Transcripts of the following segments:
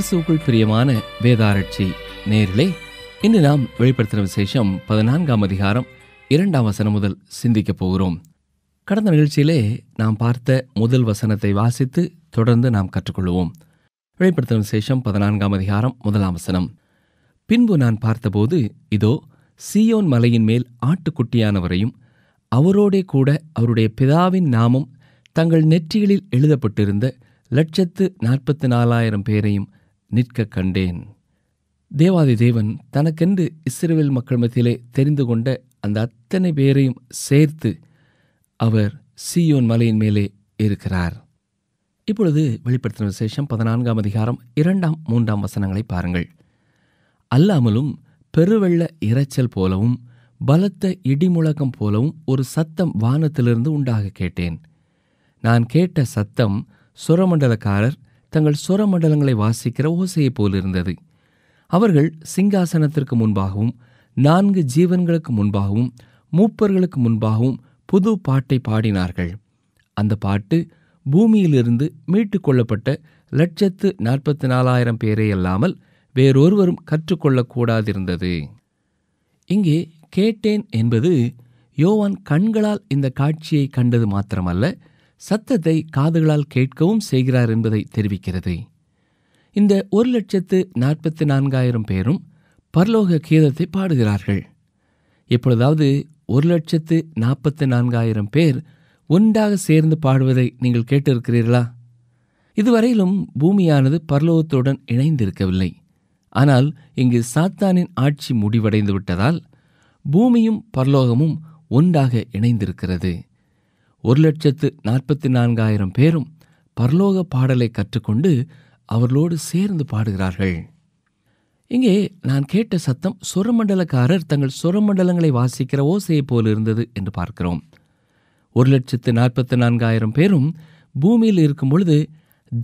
இயேசுக்குள் பிரியமான வேதாரட்சி நேரிலே இன்று நாம் வெளிப்படுத்தின விசேஷம் பதினான்காம் அதிகாரம் இரண்டாம் வசனம் முதல் சிந்திக்கப் போகிறோம் கடந்த நிகழ்ச்சியிலே நாம் பார்த்த முதல் வசனத்தை வாசித்து தொடர்ந்து நாம் கற்றுக்கொள்வோம் வெளிப்படுத்தின விசேஷம் பதினான்காம் அதிகாரம் முதலாம் வசனம் பின்பு நான் பார்த்தபோது இதோ சியோன் மலையின் மேல் ஆட்டுக்குட்டியானவரையும் அவரோடே கூட அவருடைய பிதாவின் நாமம் தங்கள் நெற்றிகளில் எழுதப்பட்டிருந்த லட்சத்து நாற்பத்தி நாலாயிரம் பேரையும் நிற்க கண்டேன் தேவாதி தேவன் தனக்கென்று இஸ்ரேல் மக்கள் மத்தியிலே தெரிந்து கொண்ட அந்த அத்தனை பேரையும் சேர்த்து அவர் சியோன் மலையின் மேலே இருக்கிறார் இப்பொழுது வெளிப்படுத்தின விசேஷம் பதினான்காம் அதிகாரம் இரண்டாம் மூன்றாம் வசனங்களை பாருங்கள் அல்லாமலும் பெருவெள்ள இரைச்சல் போலவும் பலத்த இடிமுழக்கம் போலவும் ஒரு சத்தம் வானத்திலிருந்து உண்டாக கேட்டேன் நான் கேட்ட சத்தம் சுரமண்டலக்காரர் தங்கள் சுர மண்டலங்களை வாசிக்கிற ஓசையைப் போலிருந்தது அவர்கள் சிங்காசனத்திற்கு முன்பாகவும் நான்கு ஜீவன்களுக்கு முன்பாகவும் மூப்பர்களுக்கு முன்பாகவும் புது பாட்டை பாடினார்கள் அந்த பாட்டு பூமியிலிருந்து மீட்டுக் கொள்ளப்பட்ட லட்சத்து நாற்பத்தி நாலாயிரம் பேரே அல்லாமல் வேறொருவரும் கற்றுக்கொள்ளக்கூடாதிருந்தது இங்கே கேட்டேன் என்பது யோவான் கண்களால் இந்த காட்சியை கண்டது மாத்திரமல்ல சத்தத்தை காதுகளால் கேட்கவும் செய்கிறார் என்பதை தெரிவிக்கிறது இந்த ஒரு லட்சத்து நாற்பத்தி நான்காயிரம் பேரும் பரலோக கீதத்தை பாடுகிறார்கள் எப்பொழுதாவது ஒரு லட்சத்து நாற்பத்தி நான்காயிரம் பேர் ஒன்றாக சேர்ந்து பாடுவதை நீங்கள் கேட்டிருக்கிறீர்களா இதுவரையிலும் பூமியானது பரலோகத்துடன் இணைந்திருக்கவில்லை ஆனால் இங்கு சாத்தானின் ஆட்சி முடிவடைந்து விட்டதால் பூமியும் பரலோகமும் ஒன்றாக இணைந்திருக்கிறது ஒரு லட்சத்து நாற்பத்தி நான்காயிரம் பேரும் பரலோக பாடலை கற்றுக்கொண்டு அவர்களோடு சேர்ந்து பாடுகிறார்கள் இங்கே நான் கேட்ட சத்தம் சுரமண்டலக்காரர் தங்கள் சுரமண்டலங்களை வாசிக்கிற ஓசையை போல இருந்தது என்று பார்க்கிறோம் ஒரு லட்சத்து நாற்பத்தி நான்காயிரம் பேரும் பூமியில் இருக்கும்பொழுது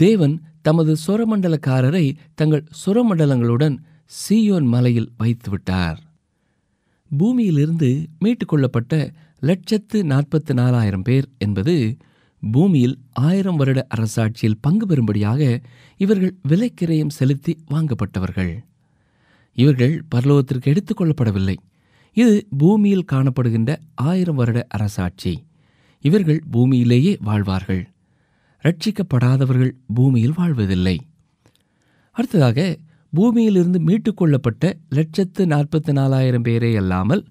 தேவன் தமது சுரமண்டலக்காரரை தங்கள் சுரமண்டலங்களுடன் சீயோன் மலையில் வைத்துவிட்டார் பூமியிலிருந்து மீட்டுக் கொள்ளப்பட்ட லட்சத்து நாற்பத்து நாலாயிரம் பேர் என்பது பூமியில் ஆயிரம் வருட அரசாட்சியில் பங்கு பெறும்படியாக இவர்கள் விலைக்கிரயம் செலுத்தி வாங்கப்பட்டவர்கள் இவர்கள் பரலோகத்திற்கு எடுத்துக்கொள்ளப்படவில்லை இது பூமியில் காணப்படுகின்ற ஆயிரம் வருட அரசாட்சி இவர்கள் பூமியிலேயே வாழ்வார்கள் ரட்சிக்கப்படாதவர்கள் பூமியில் வாழ்வதில்லை அடுத்ததாக பூமியிலிருந்து மீட்டுக்கொள்ளப்பட்ட லட்சத்து நாற்பத்தி நாலாயிரம் பேரே அல்லாமல்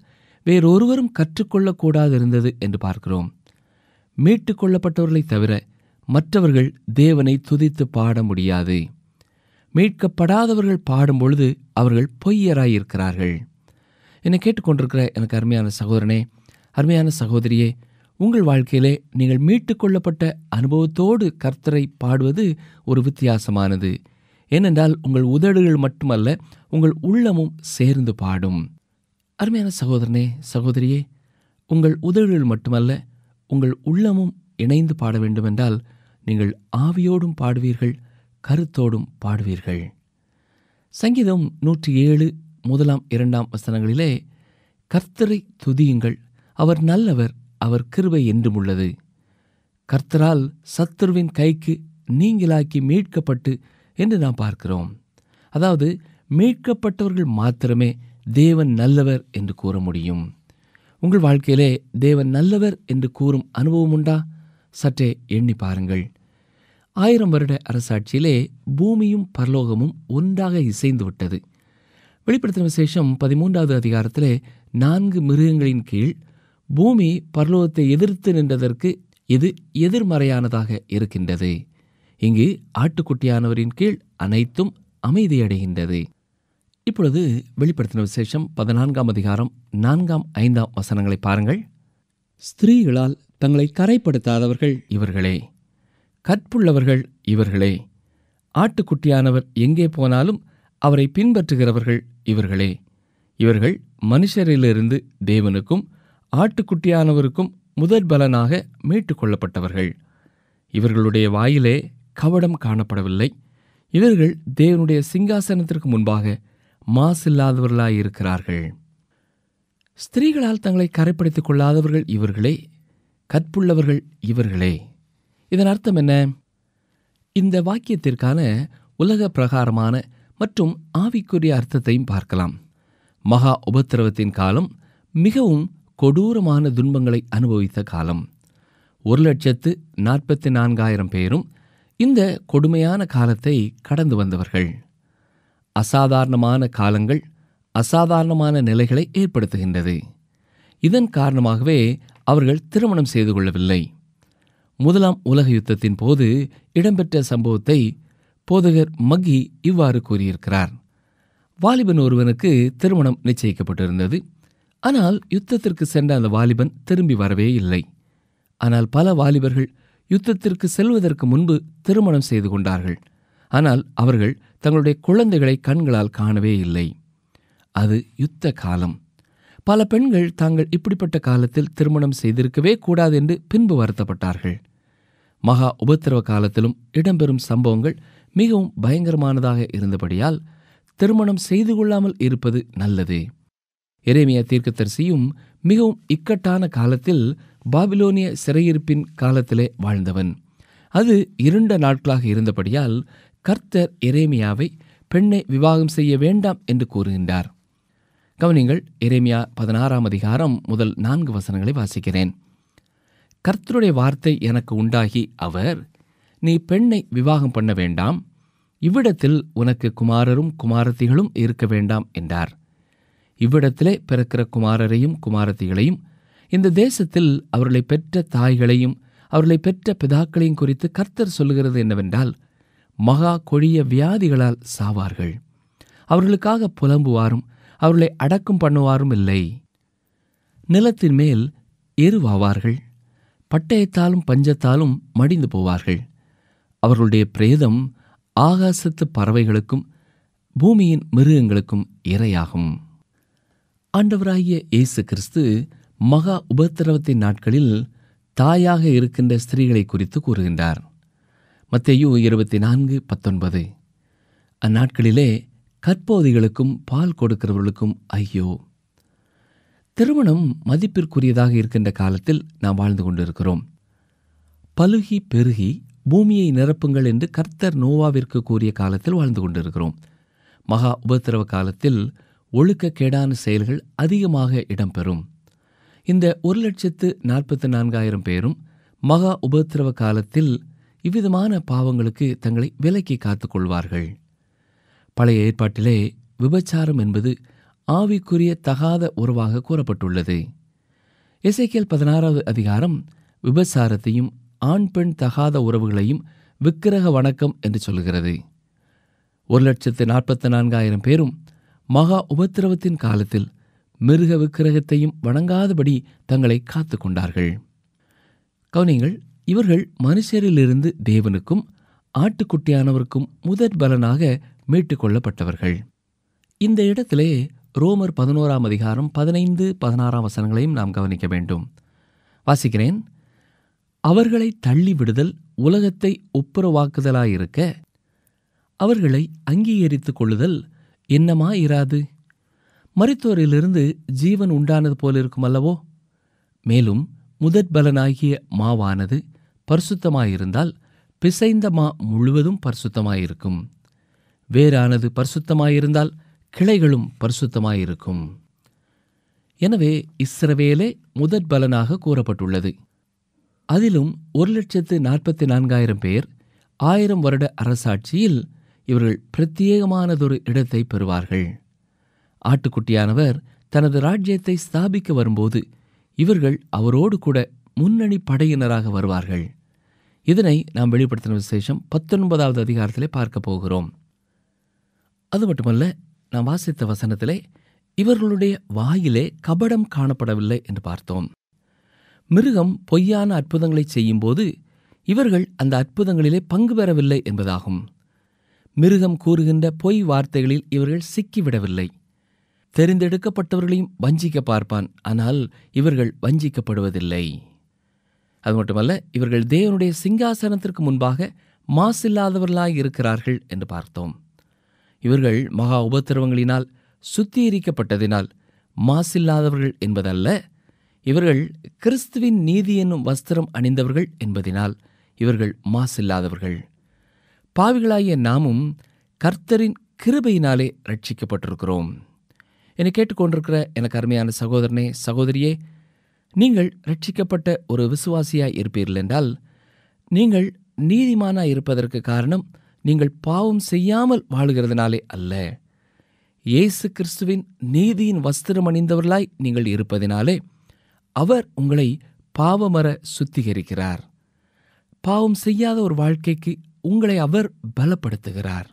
வேறொருவரும் கற்றுக்கொள்ளக்கூடாது இருந்தது என்று பார்க்கிறோம் மீட்டுக் கொள்ளப்பட்டவர்களை தவிர மற்றவர்கள் தேவனை துதித்து பாட முடியாது மீட்கப்படாதவர்கள் பாடும்பொழுது அவர்கள் பொய்யராயிருக்கிறார்கள் என்னை கேட்டுக்கொண்டிருக்கிற எனக்கு அருமையான சகோதரனே அருமையான சகோதரியே உங்கள் வாழ்க்கையிலே நீங்கள் மீட்டுக்கொள்ளப்பட்ட கொள்ளப்பட்ட அனுபவத்தோடு கர்த்தரை பாடுவது ஒரு வித்தியாசமானது ஏனென்றால் உங்கள் உதடுகள் மட்டுமல்ல உங்கள் உள்ளமும் சேர்ந்து பாடும் அருமையான சகோதரனே சகோதரியே உங்கள் உதவிகள் மட்டுமல்ல உங்கள் உள்ளமும் இணைந்து பாட வேண்டுமென்றால் நீங்கள் ஆவியோடும் பாடுவீர்கள் கருத்தோடும் பாடுவீர்கள் சங்கீதம் நூற்றி ஏழு முதலாம் இரண்டாம் வசனங்களிலே கர்த்தரை துதியுங்கள் அவர் நல்லவர் அவர் கிருபை என்றும் உள்ளது கர்த்தரால் சத்துருவின் கைக்கு நீங்களாக்கி மீட்கப்பட்டு என்று நாம் பார்க்கிறோம் அதாவது மீட்கப்பட்டவர்கள் மாத்திரமே தேவன் நல்லவர் என்று கூற முடியும் உங்கள் வாழ்க்கையிலே தேவன் நல்லவர் என்று கூறும் அனுபவம் உண்டா சற்றே எண்ணி பாருங்கள் ஆயிரம் வருட அரசாட்சியிலே பூமியும் பரலோகமும் ஒன்றாக இசைந்து விட்டது வெளிப்படுத்தின விசேஷம் பதிமூன்றாவது அதிகாரத்திலே நான்கு மிருகங்களின் கீழ் பூமி பரலோகத்தை எதிர்த்து நின்றதற்கு இது எதிர்மறையானதாக இருக்கின்றது இங்கு ஆட்டுக்குட்டியானவரின் கீழ் அனைத்தும் அமைதியடைகின்றது இப்பொழுது வெளிப்படுத்தின விசேஷம் பதினான்காம் அதிகாரம் நான்காம் ஐந்தாம் வசனங்களை பாருங்கள் ஸ்திரீகளால் தங்களை கரைப்படுத்தாதவர்கள் இவர்களே கற்புள்ளவர்கள் இவர்களே ஆட்டுக்குட்டியானவர் எங்கே போனாலும் அவரை பின்பற்றுகிறவர்கள் இவர்களே இவர்கள் மனுஷரிலிருந்து தேவனுக்கும் ஆட்டுக்குட்டியானவருக்கும் முதற் பலனாக மீட்டுக்கொள்ளப்பட்டவர்கள் இவர்களுடைய வாயிலே கவடம் காணப்படவில்லை இவர்கள் தேவனுடைய சிங்காசனத்திற்கு முன்பாக மாசில்லாதவர்களாய் இருக்கிறார்கள் ஸ்திரீகளால் தங்களை கரைப்படுத்திக் கொள்ளாதவர்கள் இவர்களே கற்புள்ளவர்கள் இவர்களே இதன் அர்த்தம் என்ன இந்த வாக்கியத்திற்கான உலக பிரகாரமான மற்றும் ஆவிக்குரிய அர்த்தத்தையும் பார்க்கலாம் மகா உபத்திரவத்தின் காலம் மிகவும் கொடூரமான துன்பங்களை அனுபவித்த காலம் ஒரு லட்சத்து நாற்பத்தி நான்காயிரம் பேரும் இந்த கொடுமையான காலத்தை கடந்து வந்தவர்கள் அசாதாரணமான காலங்கள் அசாதாரணமான நிலைகளை ஏற்படுத்துகின்றது இதன் காரணமாகவே அவர்கள் திருமணம் செய்து கொள்ளவில்லை முதலாம் உலக யுத்தத்தின் போது இடம்பெற்ற சம்பவத்தை போதகர் மக்கி இவ்வாறு கூறியிருக்கிறார் வாலிபன் ஒருவனுக்கு திருமணம் நிச்சயிக்கப்பட்டிருந்தது ஆனால் யுத்தத்திற்கு சென்ற அந்த வாலிபன் திரும்பி வரவே இல்லை ஆனால் பல வாலிபர்கள் யுத்தத்திற்கு செல்வதற்கு முன்பு திருமணம் செய்து கொண்டார்கள் ஆனால் அவர்கள் தங்களுடைய குழந்தைகளை கண்களால் காணவே இல்லை அது யுத்த காலம் பல பெண்கள் தாங்கள் இப்படிப்பட்ட காலத்தில் திருமணம் செய்திருக்கவே கூடாது என்று பின்பு வருத்தப்பட்டார்கள் மகா உபத்திரவ காலத்திலும் இடம்பெறும் சம்பவங்கள் மிகவும் பயங்கரமானதாக இருந்தபடியால் திருமணம் செய்து கொள்ளாமல் இருப்பது நல்லது எரேமியா தீர்க்கத்தரிசியும் மிகவும் இக்கட்டான காலத்தில் பாபிலோனிய சிறையிருப்பின் காலத்திலே வாழ்ந்தவன் அது இருண்ட நாட்களாக இருந்தபடியால் கர்த்தர் எரேமியாவை பெண்ணை விவாகம் செய்ய வேண்டாம் என்று கூறுகின்றார் கவனிங்கள் எரேமியா பதினாறாம் அதிகாரம் முதல் நான்கு வசனங்களை வாசிக்கிறேன் கர்த்தருடைய வார்த்தை எனக்கு உண்டாகி அவர் நீ பெண்ணை விவாகம் பண்ண வேண்டாம் இவ்விடத்தில் உனக்கு குமாரரும் குமாரத்திகளும் இருக்க வேண்டாம் என்றார் இவ்விடத்திலே பிறக்கிற குமாரரையும் குமாரத்திகளையும் இந்த தேசத்தில் அவர்களை பெற்ற தாய்களையும் அவர்களை பெற்ற பிதாக்களையும் குறித்து கர்த்தர் சொல்லுகிறது என்னவென்றால் மகா கொடிய வியாதிகளால் சாவார்கள் அவர்களுக்காக புலம்புவாரும் அவர்களை அடக்கம் பண்ணுவாரும் இல்லை நிலத்தின் மேல் எருவாவார்கள் பட்டயத்தாலும் பஞ்சத்தாலும் மடிந்து போவார்கள் அவர்களுடைய பிரேதம் ஆகாசத்து பறவைகளுக்கும் பூமியின் மிருகங்களுக்கும் இரையாகும் ஆண்டவராகிய இயேசு கிறிஸ்து மகா உபத்திரவத்தின் நாட்களில் தாயாக இருக்கின்ற ஸ்திரீகளை குறித்து கூறுகின்றார் மத்தேயு இருபத்தி நான்கு பத்தொன்பது அந்நாட்களிலே கற்போதிகளுக்கும் பால் கொடுக்கிறவர்களுக்கும் ஐயோ திருமணம் மதிப்பிற்குரியதாக இருக்கின்ற காலத்தில் நாம் வாழ்ந்து கொண்டிருக்கிறோம் பழுகி பெருகி பூமியை நிரப்புங்கள் என்று கர்த்தர் நோவாவிற்கு கூறிய காலத்தில் வாழ்ந்து கொண்டிருக்கிறோம் மகா உபத்திரவ காலத்தில் ஒழுக்கக்கேடான செயல்கள் அதிகமாக இடம்பெறும் இந்த ஒரு லட்சத்து நாற்பத்தி நான்காயிரம் பேரும் மகா உபத்திரவ காலத்தில் இவ்விதமான பாவங்களுக்கு தங்களை விலக்கி காத்து கொள்வார்கள் பழைய ஏற்பாட்டிலே விபச்சாரம் என்பது ஆவிக்குரிய தகாத உறவாக கூறப்பட்டுள்ளது இசைக்கியல் பதினாறாவது அதிகாரம் விபச்சாரத்தையும் ஆண் பெண் தகாத உறவுகளையும் விக்கிரக வணக்கம் என்று சொல்கிறது ஒரு லட்சத்து நாற்பத்தி நான்காயிரம் பேரும் மகா உபத்திரவத்தின் காலத்தில் மிருக விக்கிரகத்தையும் வணங்காதபடி தங்களை காத்து கொண்டார்கள் கவுனிங்கள் இவர்கள் மனுஷரிலிருந்து தேவனுக்கும் ஆட்டுக்குட்டியானவருக்கும் முதற் பலனாக மீட்டுக் கொள்ளப்பட்டவர்கள் இந்த இடத்திலே ரோமர் பதினோராம் அதிகாரம் பதினைந்து பதினாறாம் வசனங்களையும் நாம் கவனிக்க வேண்டும் வாசிக்கிறேன் அவர்களை தள்ளிவிடுதல் உலகத்தை ஒப்புரவாக்குதலாயிருக்க அவர்களை அங்கீகரித்துக் கொள்ளுதல் என்னமாயிராது மருத்துவரிலிருந்து ஜீவன் உண்டானது போலிருக்கும் அல்லவோ மேலும் முதற் பலனாகிய மாவானது பரிசுத்தமாயிருந்தால் பிசைந்த மா முழுவதும் பரிசுத்தமாயிருக்கும் வேறானது பரிசுத்தமாயிருந்தால் கிளைகளும் பரிசுத்தமாயிருக்கும் எனவே இஸ்ரவேலே முதற் பலனாக கூறப்பட்டுள்ளது அதிலும் ஒரு லட்சத்து நாற்பத்தி நான்காயிரம் பேர் ஆயிரம் வருட அரசாட்சியில் இவர்கள் பிரத்யேகமானதொரு இடத்தை பெறுவார்கள் ஆட்டுக்குட்டியானவர் தனது ராஜ்யத்தை ஸ்தாபிக்க வரும்போது இவர்கள் அவரோடு கூட முன்னணி படையினராக வருவார்கள் இதனை நாம் வெளிப்படுத்தின விசேஷம் பத்தொன்பதாவது அதிகாரத்திலே பார்க்க போகிறோம் அது மட்டுமல்ல நாம் வாசித்த வசனத்திலே இவர்களுடைய வாயிலே கபடம் காணப்படவில்லை என்று பார்த்தோம் மிருகம் பொய்யான அற்புதங்களை செய்யும்போது இவர்கள் அந்த அற்புதங்களிலே பங்கு பெறவில்லை என்பதாகும் மிருகம் கூறுகின்ற பொய் வார்த்தைகளில் இவர்கள் சிக்கிவிடவில்லை தெரிந்தெடுக்கப்பட்டவர்களையும் வஞ்சிக்க பார்ப்பான் ஆனால் இவர்கள் வஞ்சிக்கப்படுவதில்லை அது மட்டுமல்ல இவர்கள் தேவனுடைய சிங்காசனத்திற்கு முன்பாக மாசில்லாதவர்களாக இருக்கிறார்கள் என்று பார்த்தோம் இவர்கள் மகா உபத்திரவங்களினால் சுத்திகரிக்கப்பட்டதினால் மாசில்லாதவர்கள் என்பதல்ல இவர்கள் கிறிஸ்துவின் நீதி என்னும் வஸ்திரம் அணிந்தவர்கள் என்பதினால் இவர்கள் மாசில்லாதவர்கள் பாவிகளாகிய நாமும் கர்த்தரின் கிருபையினாலே ரட்சிக்கப்பட்டிருக்கிறோம் என்னை கேட்டுக்கொண்டிருக்கிற எனக்கு அருமையான சகோதரனே சகோதரியே நீங்கள் ரட்சிக்கப்பட்ட ஒரு விசுவாசியாய் இருப்பீர்கள் என்றால் நீங்கள் நீதிமானாய் இருப்பதற்கு காரணம் நீங்கள் பாவம் செய்யாமல் வாழுகிறதுனாலே அல்ல இயேசு கிறிஸ்துவின் நீதியின் வஸ்திரம் அணிந்தவர்களாய் நீங்கள் இருப்பதினாலே அவர் உங்களை பாவமர சுத்திகரிக்கிறார் பாவம் செய்யாத ஒரு வாழ்க்கைக்கு உங்களை அவர் பலப்படுத்துகிறார்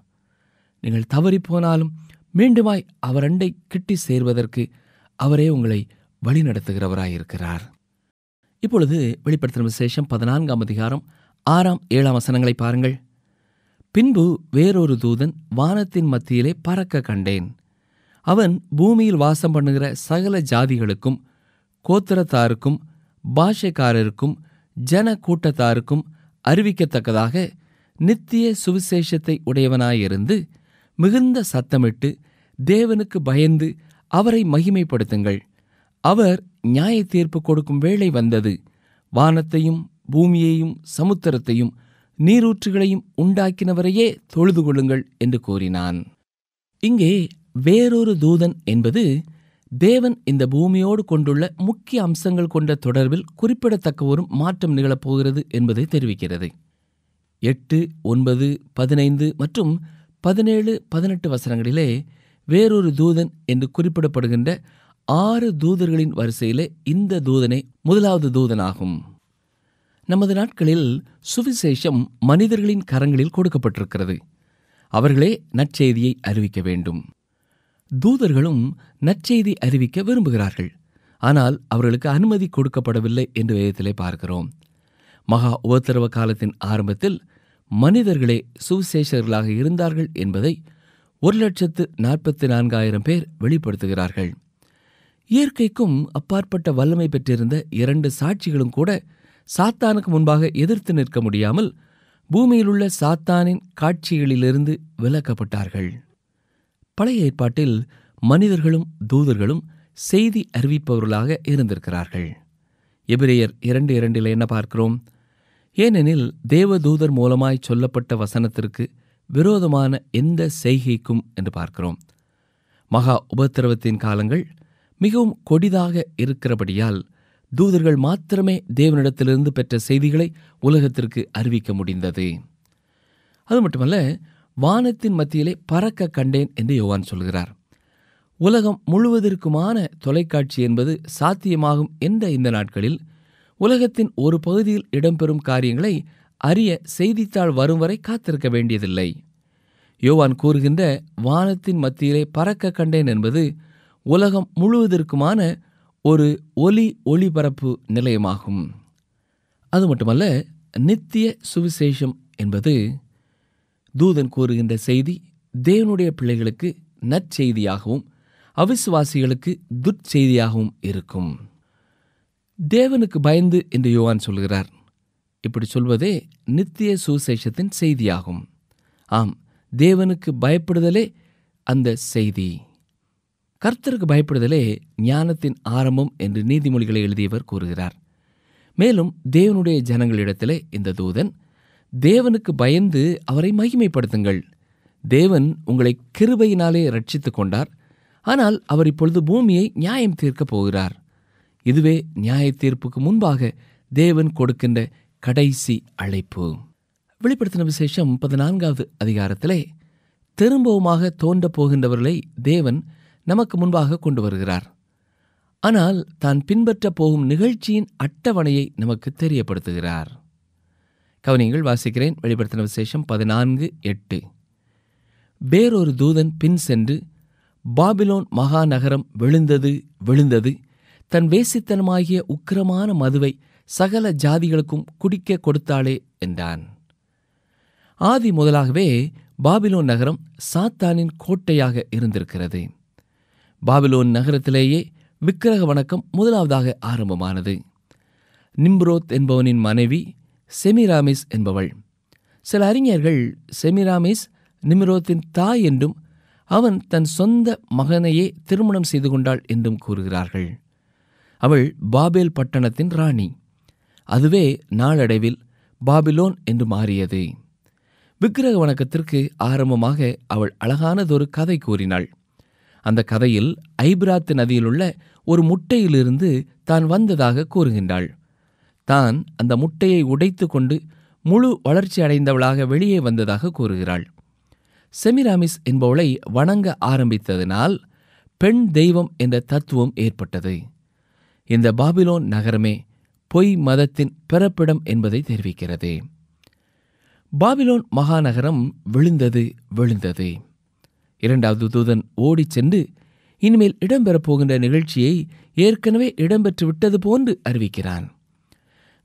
நீங்கள் தவறி போனாலும் மீண்டுமாய் அவர் அண்டை கிட்டி சேர்வதற்கு அவரே உங்களை வழிநடத்துகிறவராயிருக்கிறார் இப்பொழுது வெளிப்படுத்தின விசேஷம் பதினான்காம் அதிகாரம் ஆறாம் ஏழாம் வசனங்களை பாருங்கள் பின்பு வேறொரு தூதன் வானத்தின் மத்தியிலே பறக்க கண்டேன் அவன் பூமியில் வாசம் பண்ணுகிற சகல ஜாதிகளுக்கும் கோத்திரத்தாருக்கும் பாஷைக்காரருக்கும் ஜன கூட்டத்தாருக்கும் அறிவிக்கத்தக்கதாக நித்திய சுவிசேஷத்தை உடையவனாயிருந்து மிகுந்த சத்தமிட்டு தேவனுக்கு பயந்து அவரை மகிமைப்படுத்துங்கள் அவர் நியாய தீர்ப்பு கொடுக்கும் வேளை வந்தது வானத்தையும் பூமியையும் சமுத்திரத்தையும் நீரூற்றுகளையும் உண்டாக்கினவரையே தொழுது கொள்ளுங்கள் என்று கூறினான் இங்கே வேறொரு தூதன் என்பது தேவன் இந்த பூமியோடு கொண்டுள்ள முக்கிய அம்சங்கள் கொண்ட தொடர்பில் குறிப்பிடத்தக்க ஒரு மாற்றம் நிகழப்போகிறது என்பதை தெரிவிக்கிறது எட்டு ஒன்பது பதினைந்து மற்றும் பதினேழு பதினெட்டு வசனங்களிலே வேறொரு தூதன் என்று குறிப்பிடப்படுகின்ற ஆறு தூதர்களின் வரிசையில் இந்த தூதனை முதலாவது தூதனாகும் நமது நாட்களில் சுவிசேஷம் மனிதர்களின் கரங்களில் கொடுக்கப்பட்டிருக்கிறது அவர்களே நற்செய்தியை அறிவிக்க வேண்டும் தூதர்களும் நற்செய்தி அறிவிக்க விரும்புகிறார்கள் ஆனால் அவர்களுக்கு அனுமதி கொடுக்கப்படவில்லை என்று வேதத்திலே பார்க்கிறோம் மகா உபத்திரவ காலத்தின் ஆரம்பத்தில் மனிதர்களே சுவிசேஷர்களாக இருந்தார்கள் என்பதை ஒரு லட்சத்து நாற்பத்தி நான்காயிரம் பேர் வெளிப்படுத்துகிறார்கள் இயற்கைக்கும் அப்பாற்பட்ட வல்லமை பெற்றிருந்த இரண்டு சாட்சிகளும் கூட சாத்தானுக்கு முன்பாக எதிர்த்து நிற்க முடியாமல் பூமியிலுள்ள சாத்தானின் காட்சிகளிலிருந்து விலக்கப்பட்டார்கள் பழைய ஏற்பாட்டில் மனிதர்களும் தூதர்களும் செய்தி அறிவிப்பவர்களாக இருந்திருக்கிறார்கள் எபிரேயர் இரண்டு இரண்டில் என்ன பார்க்கிறோம் ஏனெனில் தேவதூதர் மூலமாய் சொல்லப்பட்ட வசனத்திற்கு விரோதமான எந்த செய்கைக்கும் என்று பார்க்கிறோம் மகா உபத்திரவத்தின் காலங்கள் மிகவும் கொடிதாக இருக்கிறபடியால் தூதர்கள் மாத்திரமே தேவனிடத்திலிருந்து பெற்ற செய்திகளை உலகத்திற்கு அறிவிக்க முடிந்தது அது மட்டுமல்ல வானத்தின் மத்தியிலே பறக்க கண்டேன் என்று யோவான் சொல்கிறார் உலகம் முழுவதற்குமான தொலைக்காட்சி என்பது சாத்தியமாகும் என்ற இந்த நாட்களில் உலகத்தின் ஒரு பகுதியில் இடம்பெறும் காரியங்களை அறிய செய்தித்தாள் வரும் வரை காத்திருக்க வேண்டியதில்லை யோவான் கூறுகின்ற வானத்தின் மத்தியிலே பறக்க கண்டேன் என்பது உலகம் முழுவதற்குமான ஒரு ஒலி ஒளிபரப்பு நிலையமாகும் அது மட்டுமல்ல நித்திய சுவிசேஷம் என்பது தூதன் கூறுகின்ற செய்தி தேவனுடைய பிள்ளைகளுக்கு நற்செய்தியாகவும் அவிசுவாசிகளுக்கு துற்செய்தியாகவும் இருக்கும் தேவனுக்கு பயந்து என்று யோவான் சொல்கிறார் இப்படி சொல்வதே நித்திய சுசேஷத்தின் செய்தியாகும் ஆம் தேவனுக்கு பயப்படுதலே அந்த செய்தி கர்த்தருக்கு பயப்படுதலே ஞானத்தின் ஆரம்பம் என்று நீதிமொழிகளை எழுதியவர் கூறுகிறார் மேலும் தேவனுடைய ஜனங்களிடத்திலே இந்த தூதன் தேவனுக்கு பயந்து அவரை மகிமைப்படுத்துங்கள் தேவன் உங்களை கிருபையினாலே ரட்சித்து கொண்டார் ஆனால் அவர் இப்பொழுது பூமியை நியாயம் தீர்க்கப் போகிறார் இதுவே நியாய தீர்ப்புக்கு முன்பாக தேவன் கொடுக்கின்ற கடைசி அழைப்பு வெளிப்படுத்தின விசேஷம் பதினான்காவது அதிகாரத்திலே திரும்பவுமாக தோன்றப் போகின்றவர்களை தேவன் நமக்கு முன்பாக கொண்டு வருகிறார் ஆனால் தான் பின்பற்றப் போகும் நிகழ்ச்சியின் அட்டவணையை நமக்கு தெரியப்படுத்துகிறார் கவனியங்கள் வாசிக்கிறேன் வெளிப்படுத்தின விசேஷம் பதினான்கு எட்டு வேறொரு தூதன் பின் சென்று பாபிலோன் மகாநகரம் விழுந்தது விழுந்தது தன் வேசித்தனமாகிய உக்கிரமான மதுவை சகல ஜாதிகளுக்கும் குடிக்க கொடுத்தாளே என்றான் ஆதி முதலாகவே பாபிலோன் நகரம் சாத்தானின் கோட்டையாக இருந்திருக்கிறது பாபிலோன் நகரத்திலேயே விக்கிரக வணக்கம் முதலாவதாக ஆரம்பமானது நிம்ரோத் என்பவனின் மனைவி செமிராமிஸ் என்பவள் சில அறிஞர்கள் செமிராமிஸ் நிம்ரோத்தின் தாய் என்றும் அவன் தன் சொந்த மகனையே திருமணம் செய்து கொண்டாள் என்றும் கூறுகிறார்கள் அவள் பாபேல் பட்டணத்தின் ராணி அதுவே நாளடைவில் பாபிலோன் என்று மாறியது விக்கிரக வணக்கத்திற்கு ஆரம்பமாக அவள் அழகானதொரு கதை கூறினாள் அந்த கதையில் நதியில் நதியிலுள்ள ஒரு முட்டையிலிருந்து தான் வந்ததாக கூறுகின்றாள் தான் அந்த முட்டையை உடைத்து கொண்டு முழு வளர்ச்சி அடைந்தவளாக வெளியே வந்ததாக கூறுகிறாள் செமிராமிஸ் என்பவளை வணங்க ஆரம்பித்ததினால் பெண் தெய்வம் என்ற தத்துவம் ஏற்பட்டது இந்த பாபிலோன் நகரமே பொய் மதத்தின் பிறப்பிடம் என்பதை தெரிவிக்கிறது பாபிலோன் மகாநகரம் விழுந்தது விழுந்தது இரண்டாவது தூதன் ஓடிச் சென்று இனிமேல் இடம்பெறப்போகின்ற நிகழ்ச்சியை ஏற்கனவே இடம்பெற்று விட்டது போன்று அறிவிக்கிறான்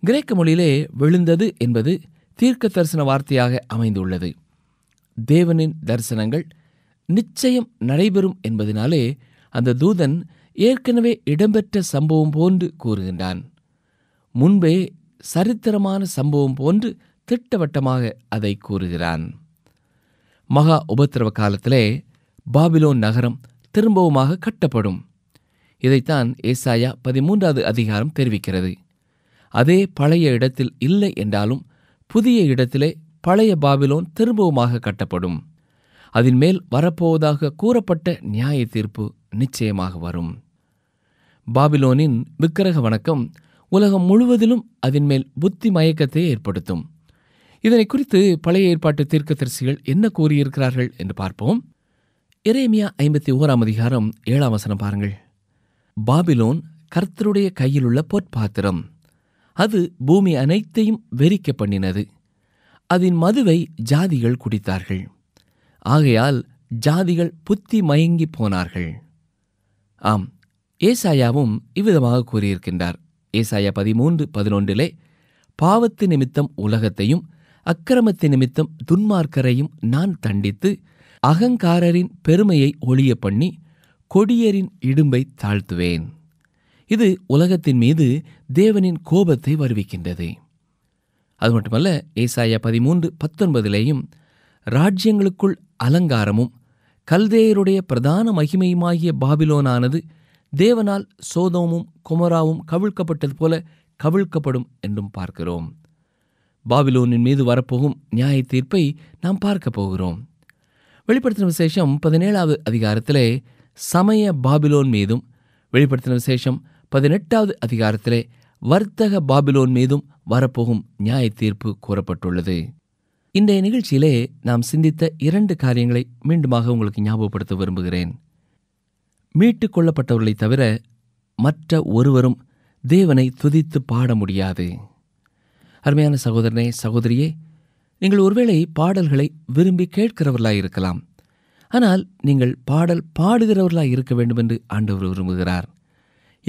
கிரேக்க மொழியிலே விழுந்தது என்பது தீர்க்க தரிசன வார்த்தையாக அமைந்துள்ளது தேவனின் தரிசனங்கள் நிச்சயம் நடைபெறும் என்பதனாலே அந்த தூதன் ஏற்கனவே இடம்பெற்ற சம்பவம் போன்று கூறுகின்றான் முன்பே சரித்திரமான சம்பவம் போன்று திட்டவட்டமாக அதை கூறுகிறான் மகா உபத்திரவ காலத்திலே பாபிலோன் நகரம் திரும்பவுமாக கட்டப்படும் இதைத்தான் ஏசாயா பதிமூன்றாவது அதிகாரம் தெரிவிக்கிறது அதே பழைய இடத்தில் இல்லை என்றாலும் புதிய இடத்திலே பழைய பாபிலோன் திரும்பவுமாக கட்டப்படும் அதன் மேல் வரப்போவதாக கூறப்பட்ட நியாய தீர்ப்பு நிச்சயமாக வரும் பாபிலோனின் விக்கிரக வணக்கம் உலகம் முழுவதிலும் அதன் மேல் புத்தி மயக்கத்தை ஏற்படுத்தும் இதனை குறித்து பழைய ஏற்பாட்டு தரிசிகள் என்ன கூறியிருக்கிறார்கள் என்று பார்ப்போம் இரேமியா ஐம்பத்தி ஓராம் அதிகாரம் ஏழாம் வசனம் பாருங்கள் பாபிலோன் கர்த்தருடைய கையிலுள்ள பொற்பாத்திரம் அது பூமி அனைத்தையும் வெறிக்க பண்ணினது அதன் மதுவை ஜாதிகள் குடித்தார்கள் ஆகையால் ஜாதிகள் புத்தி மயங்கி போனார்கள் ஆம் ஏசாயாவும் இவ்விதமாக கூறியிருக்கின்றார் ஏசாயா பதிமூன்று பதினொன்றிலே பாவத்து நிமித்தம் உலகத்தையும் அக்கிரமத்தின் நிமித்தம் துன்மார்க்கரையும் நான் தண்டித்து அகங்காரரின் பெருமையை ஒளிய பண்ணி கொடியரின் இடும்பை தாழ்த்துவேன் இது உலகத்தின் மீது தேவனின் கோபத்தை வருவிக்கின்றது அது மட்டுமல்ல ஏசாயா பதிமூன்று பத்தொன்பதிலேயும் ராஜ்யங்களுக்குள் அலங்காரமும் கல்தேயருடைய பிரதான மகிமையுமாகிய பாபிலோனானது தேவனால் சோதமும் குமராவும் கவிழ்க்கப்பட்டது போல கவிழ்க்கப்படும் என்றும் பார்க்கிறோம் பாபிலோனின் மீது வரப்போகும் நியாய தீர்ப்பை நாம் பார்க்க போகிறோம் வெளிப்படுத்தின விசேஷம் பதினேழாவது அதிகாரத்திலே சமய பாபிலோன் மீதும் வெளிப்படுத்தின விசேஷம் பதினெட்டாவது அதிகாரத்திலே வர்த்தக பாபிலோன் மீதும் வரப்போகும் நியாய தீர்ப்பு கூறப்பட்டுள்ளது இந்த நிகழ்ச்சியிலே நாம் சிந்தித்த இரண்டு காரியங்களை மீண்டுமாக உங்களுக்கு ஞாபகப்படுத்த விரும்புகிறேன் மீட்டுக் கொள்ளப்பட்டவர்களை தவிர மற்ற ஒருவரும் தேவனை துதித்து பாட முடியாது அருமையான சகோதரனே சகோதரியே நீங்கள் ஒருவேளை பாடல்களை விரும்பி கேட்கிறவர்களாய் இருக்கலாம் ஆனால் நீங்கள் பாடல் பாடுகிறவர்களாய் இருக்க வேண்டும் என்று ஆண்டவர் விரும்புகிறார்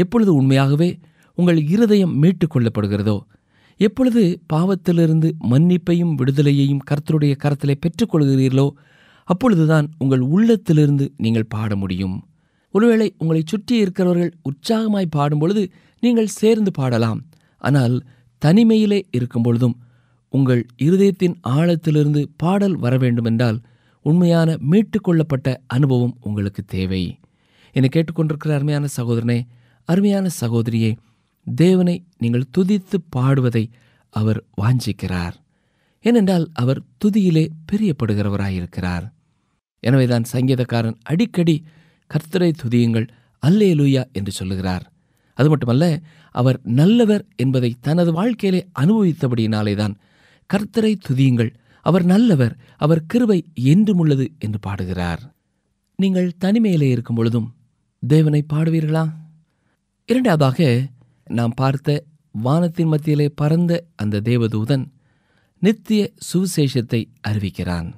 எப்பொழுது உண்மையாகவே உங்கள் இருதயம் மீட்டுக் கொள்ளப்படுகிறதோ எப்பொழுது பாவத்திலிருந்து மன்னிப்பையும் விடுதலையையும் கர்த்தருடைய கரத்திலே பெற்றுக்கொள்கிறீர்களோ அப்பொழுதுதான் உங்கள் உள்ளத்திலிருந்து நீங்கள் பாட முடியும் ஒருவேளை உங்களை சுற்றி இருக்கிறவர்கள் உற்சாகமாய் பாடும்பொழுது நீங்கள் சேர்ந்து பாடலாம் ஆனால் தனிமையிலே இருக்கும் பொழுதும் உங்கள் இருதயத்தின் ஆழத்திலிருந்து பாடல் வர வேண்டுமென்றால் உண்மையான மீட்டுக்கொள்ளப்பட்ட அனுபவம் உங்களுக்கு தேவை என்னை கேட்டுக்கொண்டிருக்கிற அருமையான சகோதரனே அருமையான சகோதரியே தேவனை நீங்கள் துதித்து பாடுவதை அவர் வாஞ்சிக்கிறார் ஏனென்றால் அவர் துதியிலே பிரியப்படுகிறவராயிருக்கிறார் எனவேதான் சங்கீதக்காரன் அடிக்கடி கர்த்தரை துதியுங்கள் அல்லே லூயா என்று சொல்லுகிறார் அது மட்டுமல்ல அவர் நல்லவர் என்பதை தனது வாழ்க்கையிலே அனுபவித்தபடியினாலே தான் கர்த்தரை துதியுங்கள் அவர் நல்லவர் அவர் கிருவை என்றும் உள்ளது என்று பாடுகிறார் நீங்கள் தனிமையிலே இருக்கும் பொழுதும் தேவனை பாடுவீர்களா இரண்டாவதாக நாம் பார்த்த வானத்தின் மத்தியிலே பறந்த அந்த தேவதூதன் நித்திய சுவிசேஷத்தை அறிவிக்கிறான்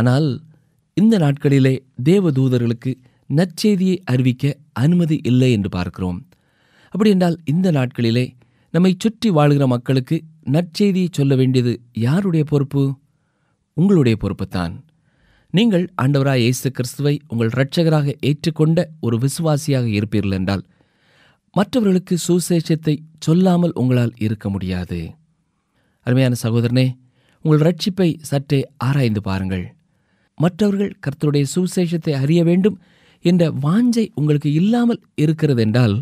ஆனால் இந்த நாட்களிலே தேவதூதர்களுக்கு நற்செய்தியை அறிவிக்க அனுமதி இல்லை என்று பார்க்கிறோம் அப்படி என்றால் இந்த நாட்களிலே நம்மை சுற்றி வாழ்கிற மக்களுக்கு நற்செய்தியை சொல்ல வேண்டியது யாருடைய பொறுப்பு உங்களுடைய பொறுப்புத்தான் நீங்கள் ஆண்டவராய் இயேசு கிறிஸ்துவை உங்கள் இரட்சகராக ஏற்றுக்கொண்ட ஒரு விசுவாசியாக இருப்பீர்கள் என்றால் மற்றவர்களுக்கு சுசேஷத்தை சொல்லாமல் உங்களால் இருக்க முடியாது அருமையான சகோதரனே உங்கள் ரட்சிப்பை சற்றே ஆராய்ந்து பாருங்கள் மற்றவர்கள் கர்த்தருடைய சுசேஷத்தை அறிய வேண்டும் இந்த வாஞ்சை உங்களுக்கு இல்லாமல் இருக்கிறது என்றால்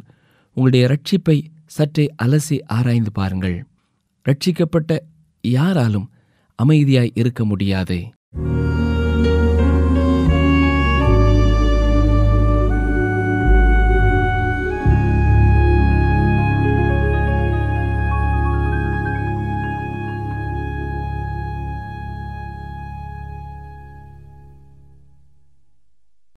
உங்களுடைய ரட்சிப்பை சற்றே அலசி ஆராய்ந்து பாருங்கள் ரட்சிக்கப்பட்ட யாராலும் அமைதியாய் இருக்க முடியாது